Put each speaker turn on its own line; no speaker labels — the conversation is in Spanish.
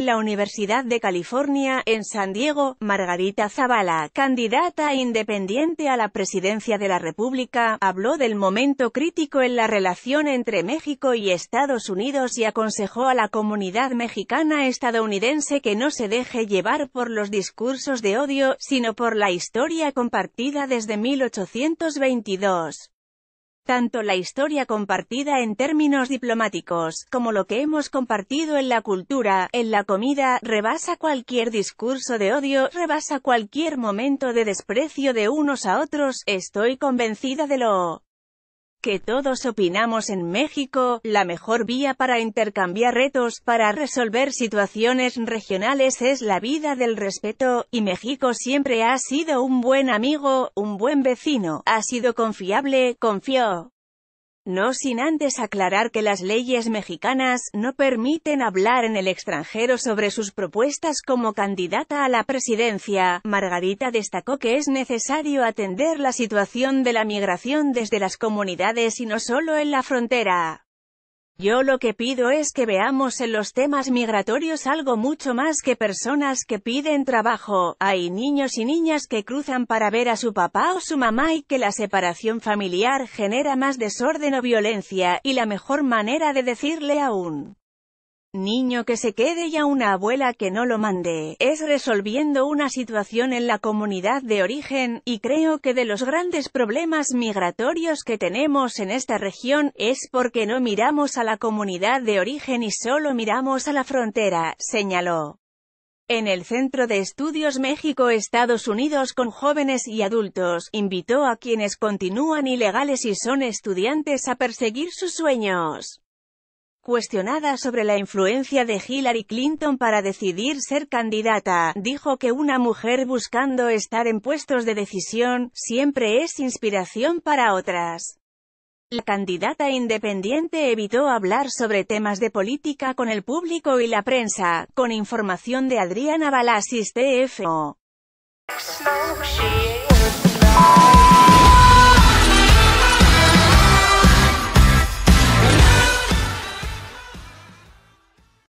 en la Universidad de California, en San Diego, Margarita Zavala, candidata independiente a la presidencia de la República, habló del momento crítico en la relación entre México y Estados Unidos y aconsejó a la comunidad mexicana estadounidense que no se deje llevar por los discursos de odio, sino por la historia compartida desde 1822 tanto la historia compartida en términos diplomáticos, como lo que hemos compartido en la cultura, en la comida, rebasa cualquier discurso de odio, rebasa cualquier momento de desprecio de unos a otros, estoy convencida de lo que todos opinamos en México, la mejor vía para intercambiar retos, para resolver situaciones regionales es la vida del respeto, y México siempre ha sido un buen amigo, un buen vecino, ha sido confiable, confió. No sin antes aclarar que las leyes mexicanas no permiten hablar en el extranjero sobre sus propuestas como candidata a la presidencia, Margarita destacó que es necesario atender la situación de la migración desde las comunidades y no solo en la frontera. Yo lo que pido es que veamos en los temas migratorios algo mucho más que personas que piden trabajo, hay niños y niñas que cruzan para ver a su papá o su mamá y que la separación familiar genera más desorden o violencia, y la mejor manera de decirle aún niño que se quede y a una abuela que no lo mande, es resolviendo una situación en la comunidad de origen, y creo que de los grandes problemas migratorios que tenemos en esta región, es porque no miramos a la comunidad de origen y solo miramos a la frontera, señaló. En el Centro de Estudios México-Estados Unidos con jóvenes y adultos, invitó a quienes continúan ilegales y son estudiantes a perseguir sus sueños cuestionada sobre la influencia de Hillary Clinton para decidir ser candidata, dijo que una mujer buscando estar en puestos de decisión, siempre es inspiración para otras. La candidata independiente evitó hablar sobre temas de política con el público y la prensa, con información de Adriana Balasis TFO.